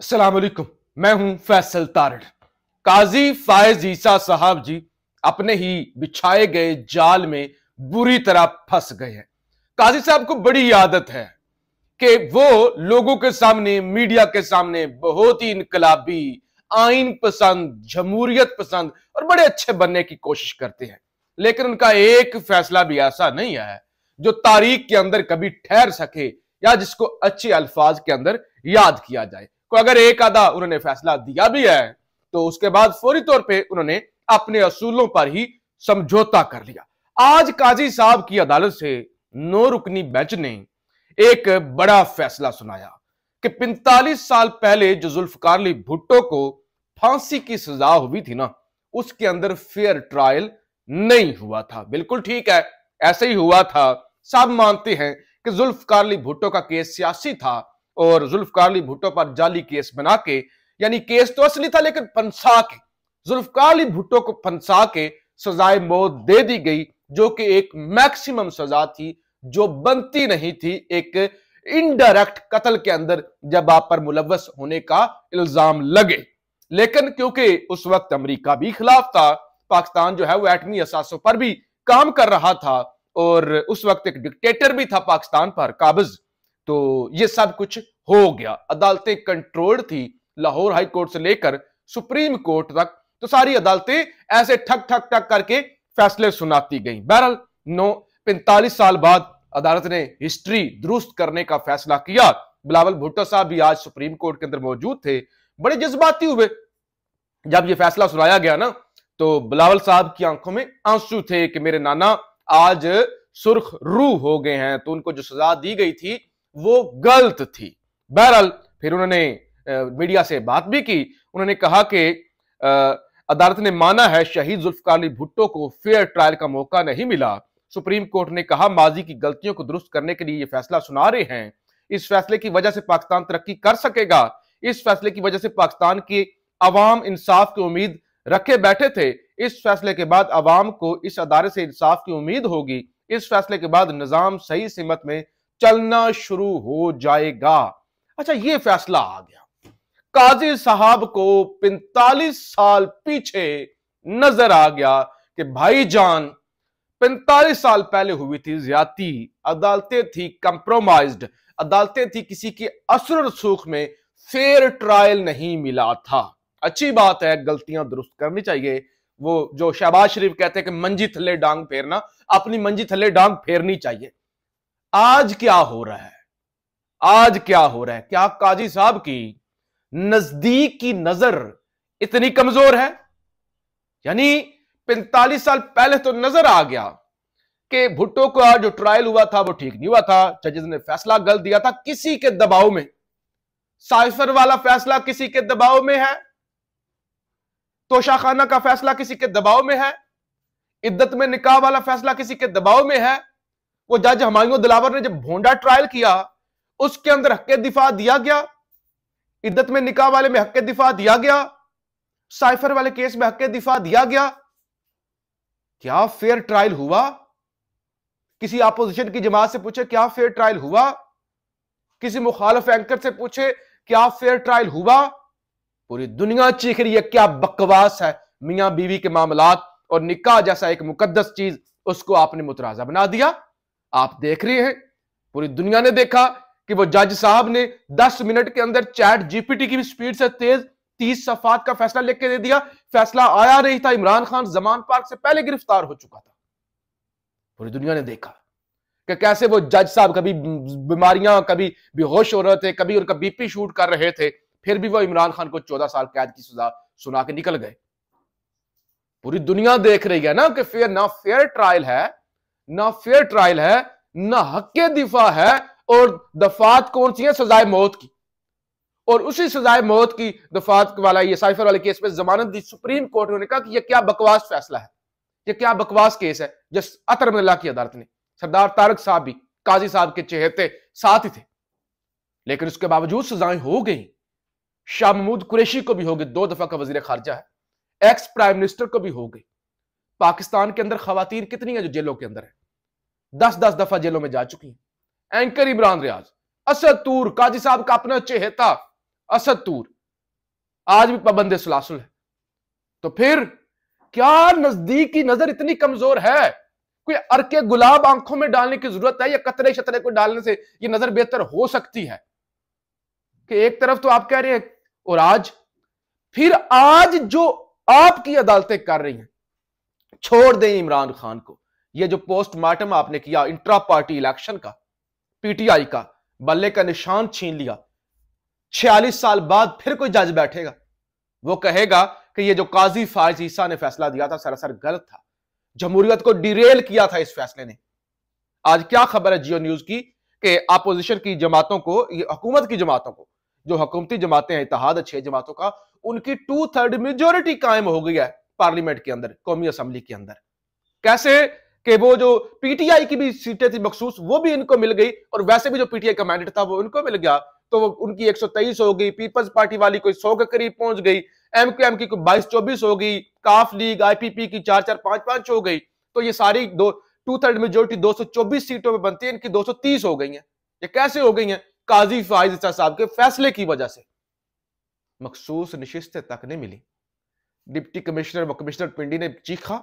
असलकुम मैं हूं फैसल तारड़ काजी फायज ईसा साहब जी अपने ही बिछाए गए जाल में बुरी तरह फंस गए हैं काजी साहब को बड़ी आदत है कि वो लोगों के सामने मीडिया के सामने बहुत ही इनकलाबी आइन पसंद जमहूरियत पसंद और बड़े अच्छे बनने की कोशिश करते हैं लेकिन उनका एक फैसला भी ऐसा नहीं आया जो तारीख के अंदर कभी ठहर सके या जिसको अच्छे अल्फाज के अंदर याद किया जाए को अगर एक आधा उन्होंने फैसला दिया भी है तो उसके बाद फौरी तौर पर उन्होंने अपने असूलों पर ही समझौता कर लिया आज काजी साहब की अदालत से नो रुकनी बेंच ने एक बड़ा फैसला सुनाया कि 45 साल पहले जो अली भुट्टो को फांसी की सजा हुई थी ना उसके अंदर फेयर ट्रायल नहीं हुआ था बिल्कुल ठीक है ऐसे ही हुआ था सब मानते हैं कि जुल्फकारली भुट्टो का केस सियासी था और जुल्फकार भुट्टो पर जाली केस बना के यानी केस तो असली था लेकिन फंसा के जुल्फकार भुट्टो को फंसा के सजाए मौत दे दी गई जो कि एक मैक्सिमम सजा थी जो बनती नहीं थी एक इनडायरेक्ट कत्ल के अंदर जब आप पर मुलवस होने का इल्जाम लगे लेकिन क्योंकि उस वक्त अमरीका भी खिलाफ था पाकिस्तान जो है वो एटमी असासों पर भी काम कर रहा था और उस वक्त एक डिक्टेटर भी था पाकिस्तान पर काबिज तो ये सब कुछ हो गया अदालतें कंट्रोल्ड थी लाहौर हाई कोर्ट से लेकर सुप्रीम कोर्ट तक तो सारी अदालतें ऐसे ठक ठक ठक करके फैसले सुनाती गई बहरहाल नौ पैंतालीस साल बाद अदालत ने हिस्ट्री दुरुस्त करने का फैसला किया बिलावल भुट्टो साहब भी आज सुप्रीम कोर्ट के अंदर मौजूद थे बड़े जज्बाती हुए जब ये फैसला सुनाया गया ना तो बिलावल साहब की आंखों में आंसू थे कि मेरे नाना आज सुर्ख रू हो गए हैं तो उनको जो सजा दी गई थी वो गलत थी बहरहाल फिर उन्होंने मीडिया से बात भी की उन्होंने कहा कि अदालत ने माना है शहीद जुल्फकार अली भुट्टो को फेयर ट्रायल का मौका नहीं मिला सुप्रीम कोर्ट ने कहा माजी की गलतियों को दुरुस्त करने के लिए ये फैसला सुना रहे हैं इस फैसले की वजह से पाकिस्तान तरक्की कर सकेगा इस फैसले की वजह से पाकिस्तान की अवाम इंसाफ की उम्मीद रखे बैठे थे इस फैसले के बाद अवाम को इस अदारे से इंसाफ की उम्मीद होगी इस फैसले के बाद निज़ाम सही सिमत में चलना शुरू हो जाएगा अच्छा ये फैसला आ गया काजी साहब को 45 साल पीछे नजर आ गया कि भाईजान 45 साल पहले हुई थी ज्यादा अदालतें थी कंप्रोमाइज्ड अदालतें थी किसी के असर सुख में फेयर ट्रायल नहीं मिला था अच्छी बात है गलतियां दुरुस्त करनी चाहिए वो जो शहबाज शरीफ कहते हैं कि मंजी थल्ले डांग फेरना अपनी मंजी थल्ले डांग फेरनी चाहिए आज क्या हो रहा है आज क्या हो रहा है क्या काजी साहब की नजदीक की नजर इतनी कमजोर है यानी पैंतालीस साल पहले तो नजर आ गया कि भुट्टो का जो ट्रायल हुआ था वो ठीक नहीं हुआ था जजेस ने फैसला गलत दिया था किसी के दबाव में साइफर वाला फैसला किसी के दबाव में है तोशाखाना का फैसला किसी के दबाव में है इद्दत में निकाह वाला फैसला किसी के दबाव में है वो जज हमायूं दिलावर ने जब भोंडा ट्रायल किया उसके अंदर हक दिफा दिया गया इद्दत में निकाह वाले में हक दिफा दिया गया साइफर वाले केस में हक दिफा दिया गया क्या फेयर ट्रायल हुआ किसी अपोजिशन की जमात से पूछे क्या फेयर ट्रायल हुआ किसी मुखालफ एंकर से पूछे क्या फेयर ट्रायल हुआ पूरी दुनिया चीख रही है क्या बकवास है मियाँ बीवी के मामला और निकाह जैसा एक मुकदस चीज उसको आपने मुतराजा बना दिया आप देख रहे हैं पूरी दुनिया ने देखा कि वो जज साहब ने 10 मिनट के अंदर चैट जीपीटी की स्पीड से तेज 30 सफात का फैसला लेके दे दिया फैसला आया नहीं था इमरान खान जमान पार्क से पहले गिरफ्तार हो चुका था पूरी दुनिया ने देखा कि कैसे वो जज साहब कभी बीमारियां कभी बेहोश हो रहे थे कभी उनका बीपी शूट कर रहे थे फिर भी वो इमरान खान को चौदह साल कैद की सजा सुना के निकल गए पूरी दुनिया देख रही है ना कि फेयर ना फेयर ट्रायल है ना फेयर ट्रायल है ना हक दिफा है और दफात कौन सी है सजाए मौत की और उसी सजाए मौत की दफात वाला ये साइफर वाले केस में जमानत दी सुप्रीम कोर्ट ने कहा कि यह क्या बकवास फैसला है यह क्या बकवास केस है जिस अतर मिल्ला की अदालत ने सरदार तारक साहब भी काजी साहब के चहेते साथ ही थे लेकिन उसके बावजूद सजाएं हो गई शाह महमूद कुरेशी को भी हो गई दो दफा का वजीर खारजा है एक्स प्राइम मिनिस्टर को भी हो गई पाकिस्तान के अंदर खातन कितनी है जो जेलों के अंदर है दस दस दफा जेलों में जा चुकी हैं एंकर इमरान रियाज असद तूर काजी साहब का अपना चेहता असद तूर आज भी पाबंद सलासुल है तो फिर क्या नजदीक की नजर इतनी कमजोर है कोई अरके गुलाब आंखों में डालने की जरूरत है या कतरे शतरे को डालने से ये नजर बेहतर हो सकती है कि एक तरफ तो आप कह रहे हैं और आज फिर आज जो आपकी अदालतें कर रही हैं छोड़ दें इमरान खान को ये जो पोस्टमार्टम आपने किया इंट्रा पार्टी इलेक्शन का पीटीआई का बल्ले का निशान छीन लिया छियालीस साल बाद फिर कोई जज बैठेगा वो कहेगा कि ये जो काजी फायज ईसा ने फैसला दिया था सरासर गलत था जमहूरियत को डिरेल किया था इस फैसले ने आज क्या खबर है जियो न्यूज की कि अपोजिशन की जमातों को ये हुकूमत की जमातों को जो हुकूमती जमातें हैं इतिहाद छह जमातों का उनकी टू थर्ड मेजोरिटी कायम हो गई है पार्लियामेंट के अंदर कौमी असम्बली के अंदर कैसे कि वो जो पीटीआई की भी सीटें थी मखसूस वो भी इनको मिल गई और वैसे भी जो पीटीआई का मैंडेट था वो इनको मिल गया तो उनकी 123 हो गई पीपल्स पार्टी वाली कोई 100 के करीब पहुंच गई एम क्यू एम की कोई बाईस चौबीस हो गई काफ लीग आईपीपी की चार चार पांच पांच हो गई तो ये सारी दो टू थर्ड मेजोरिटी चौबीस सीटों में बनती है इनकी तीस हो गई है ये कैसे हो गई है काजी फायज साहब के फैसले की वजह से मखसूस निशिस्त तक नहीं मिली डिप्टी कमिश्नर व कमिश्नर पिंडी ने चीखा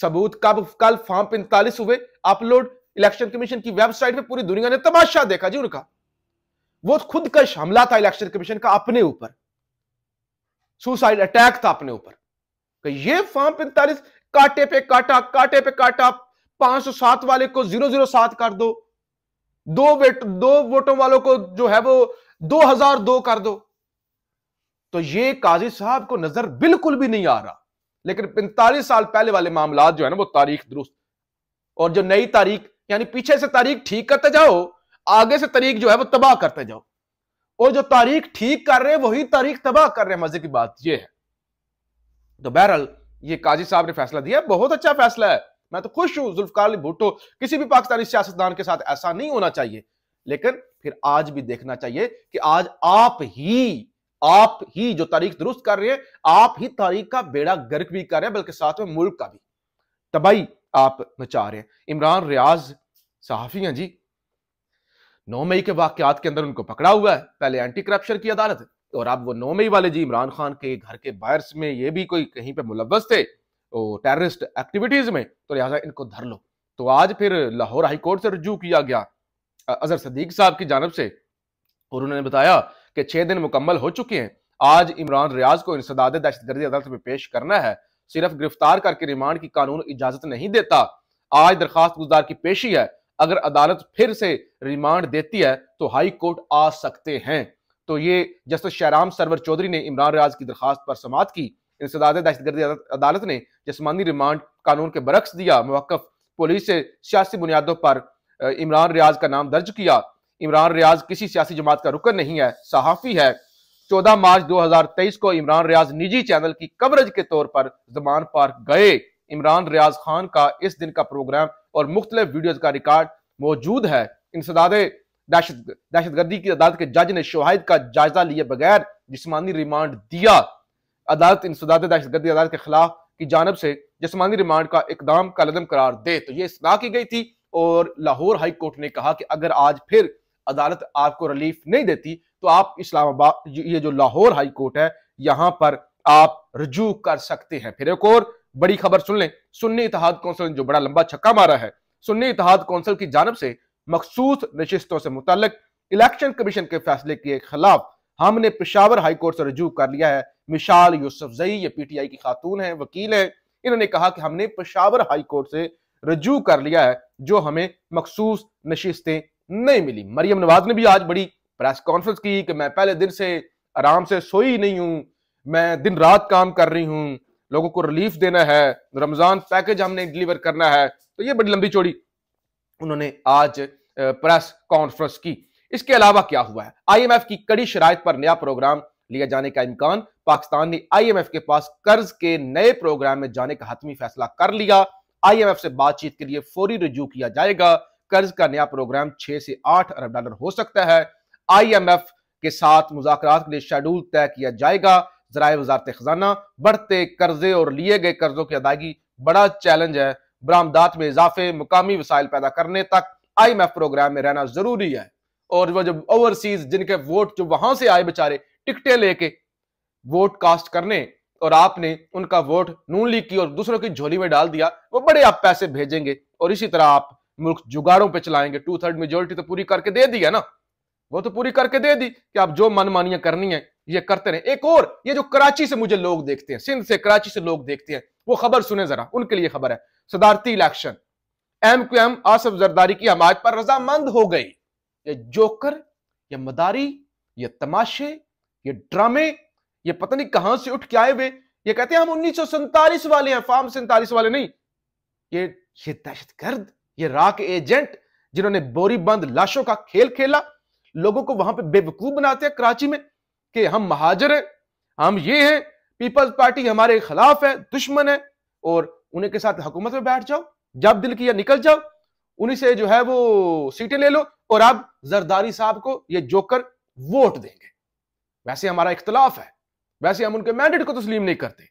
सबूत कब कल फॉर्म पैंतालीस हुए अपलोड इलेक्शन कमीशन की वेबसाइट पे पूरी दुनिया ने तमाशा देखा जी उनका वो खुद का हमला था इलेक्शन कमीशन का अपने ऊपर सुसाइड अटैक था अपने ऊपर ये फॉर्म पैंतालीस काटे पे काटा काटे पे काटा पांच सौ सात वाले को जीरो जीरो सात कर दो दो वेट दो वोटों वालों को जो है वो दो हजार दो कर दो तो ये काजी साहब को नजर बिल्कुल भी नहीं आ रहा लेकिन पैंतालीस साल पहले वाले मामला जो है ना वो तारीख दुरुस्त और जो नई तारीख यानी पीछे से तारीख ठीक करते जाओ आगे से तारीख जो है वो तबाह करते जाओ और जो तारीख ठीक कर रहे हैं वही तारीख तबाह कर रहे हैं मजे की बात यह है तो बहरहाल ये काजी साहब ने फैसला दिया बहुत अच्छा फैसला है मैं तो खुश हूं जुल्फकार भुट्टो किसी भी पाकिस्तानी सियासतदान के साथ ऐसा नहीं होना चाहिए लेकिन फिर आज भी देखना चाहिए कि आज आप ही आप ही जो तारीख दुरुस्त कर रहे हैं आप ही तारीख का बेड़ा गर्क भी कर रहे हैं बल्कि साथ में मुल्क का भी तबाही आप मचा रहे हैं इमरान रियाज सहाफी हैं जी नौ मई के वाकत के अंदर उनको पकड़ा हुआ है पहले एंटी करप्शन की अदालत और अब वो नौ मई वाले जी इमरान खान के घर के बाहर में ये भी कोई कहीं पर मुलवस थे और टेररिस्ट एक्टिविटीज में तो लिहाजा इनको धर लो तो आज फिर लाहौर हाईकोर्ट से रजू किया गया अजहर सदीक साहब की जानब से और उन्होंने बताया कि छह दिन मुकम्मल हो चुके हैं आज इमरान रियाज को इंसदाद दहशतगर्दी अदालत में पेश करना है सिर्फ गिरफ्तार करके रिमांड की कानून इजाजत नहीं देता आज दरखास्त गुजार की पेशी है अगर अदालत फिर से रिमांड देती है तो हाई कोर्ट आ सकते हैं तो ये जस्टिस शहराम सरवर चौधरी ने इमरान रियाज की दरखास्त पर समाप्त की इंसदाद दहशतगर्दी अदालत ने जिसमानी रिमांड कानून के बरक्स दिया मौकफ पुलिस से सियासी बुनियादों पर इमरान रियाज का नाम दर्ज किया इमरान रियाज किसी सियासी जमात का रुकन नहीं है सहाफ़ी है 14 मार्च 2023 को इमरान रियाज निजी चैनल की कवरेज के तौर पर जमान पार गए इमरान रियाज खान का इस दिन का प्रोग्राम और मुख्तलिफ वीडियोज का रिकॉर्ड मौजूद है इंसदाद दहशत दहशतगर्दी की अदालत के जज ने शवाहद का जायजा लिए बगैर जिसमानी रिमांड दिया अदालत इंसदाद दहशतगर्दी अदालत के खिलाफ की जानब से जिसमानी रिमांड का इकदाम का लदम करार दे तो ये सलाह की गई थी और लाहौर हाई कोर्ट ने कहा कि अगर आज फिर अदालत आपको रिलीफ नहीं देती तो आप इस्लामाबाद ये जो लाहौर हाई कोर्ट है यहां पर आप रजू कर सकते हैं फिर एक और बड़ी खबर सुन लें सुन्नी इतिहाद कौंसिल ने जो बड़ा लंबा छक्का मारा है सुन्नी इतिहाद कौंसिल की जानब से मखसूस नशिस्तों से मुतलक इलेक्शन कमीशन के फैसले के खिलाफ हमने पेशावर हाईकोर्ट से रजू कर लिया है मिशाल जई ये पीटीआई की खातून है वकील है इन्होंने कहा कि हमने पेशावर हाईकोर्ट से रजू कर लिया है जो हमें मखसूस नशिस्तें नहीं मिली मरियम नवाज ने भी आज बड़ी प्रेस कॉन्फ्रेंस की कि मैं पहले दिन से आराम से सोई नहीं हूं मैं दिन रात काम कर रही हूं लोगों को रिलीफ देना है रमज़ान पैकेज हमने डिलीवर करना है तो ये बड़ी लंबी चौड़ी उन्होंने आज प्रेस कॉन्फ्रेंस की इसके अलावा क्या हुआ है आईएमएफ की कड़ी शराय पर नया प्रोग्राम लिया जाने का इम्कान पाकिस्तान ने आईएमएफ के पास कर्ज के नए प्रोग्राम में जाने का हतमी फैसला कर लिया आईएमएफ से बातचीत के लिए फौरी रिज्यू किया जाएगा कर्ज का नया प्रोग्राम छह से आठ अरब डॉलर हो सकता है आईएमएफ के साथ मुजाकर के लिए शेड्यूल तय किया जाएगा जराये वजारत खजाना बढ़ते कर्जे और लिए गए कर्जों की अदायगी बड़ा चैलेंज है बरामदात में इजाफे मुकामी वसाइल पैदा करने तक आई एम एफ प्रोग्राम में रहना जरूरी है और वह जो ओवरसीज जिनके वोट जो वहां से आए बेचारे टिकटें लेके वोट कास्ट करने और आपने उनका वोट नून लीग की और दूसरों की झोली में डाल दिया वो बड़े आप पैसे भेजेंगे और इसी तरह आप मुल्क जुगाड़ों पे चलाएंगे टू थर्ड मेजोरिटी तो पूरी करके दे दी है ना वो तो पूरी करके दे दी कि आप जो मनमानियां करनी है ये करते रहे एक और ये जो कराची से मुझे लोग देखते हैं सिंध से कराची से लोग देखते हैं वो खबर सुने जरा उनके लिए खबर है सदारती election M Q M Asif Zardari की हमायत पर रजामंद हो गई ये जोकर ये मदारी ये तमाशे ये ड्रामे ये पता नहीं कहां से उठ के आए हुए ये कहते हैं हम उन्नीस वाले हैं फार्म सैतालीस वाले नहीं ये ये दहशत गर्द ये राक एजेंट जिन्होंने बोरीबंद लाशों का खेल खेला लोगों को वहां पे बेवकूफ बनाते हैं कराची में कि हम महाजर हैं हम ये हैं पीपल्स पार्टी हमारे खिलाफ है दुश्मन है और उन्हीं के साथ हुकूमत में बैठ जाओ जब दिल किया निकल जाओ उन्हीं से जो है वो सीटें ले लो और अब जरदारी साहब को ये जोकर वोट देंगे वैसे हमारा इख्तलाफ है वैसे हम उनके मैंडेट को तस्लीम नहीं करते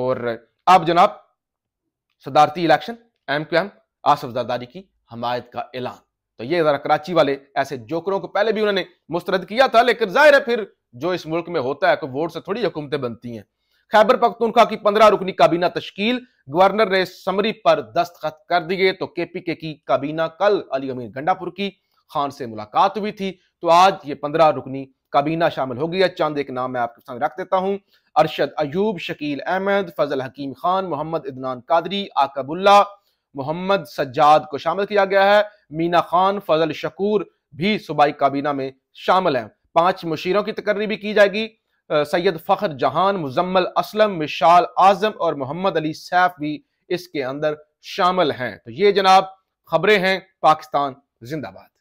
और अब जनाब सदारती election M Q M Asif Zardari की हमायत का ऐलान तो ये ज़रा कराची वाले ऐसे जोकरों को पहले भी उन्होंने मुस्तरद किया था लेकिन जाहिर है फिर जो इस मुल्क में होता है वोट से थोड़ी हुकूमतें बनती हैं खैबर पख्तूनखा की पंद्रह रुकनी काबीना तश्कील गवर्नर ने समरी पर दस्तखत कर दिए तो के पी के की काबीना कल अली अमीर गंडापुर की खान से मुलाकात हुई थी तो आज ये पंद्रह रुकनी काबीना शामिल हो गया चंद एक नाम मैं आपके सामने रख देता हूँ अरशद अयूब शकील अहमद फजल हकीम खान मोहम्मद इदनान कादरी आकबुल्ला मोहम्मद सज्जाद को शामिल किया गया है मीना खान फजल शकूर भी सूबाई काबीना में शामिल हैं पांच मुशीरों की तकर्री भी की जाएगी सैयद फ़खर जहान मुजम्मल असलम मिशाल आजम और मोहम्मद अली सैफ भी इसके अंदर शामिल हैं तो ये जनाब खबरें हैं पाकिस्तान जिंदाबाद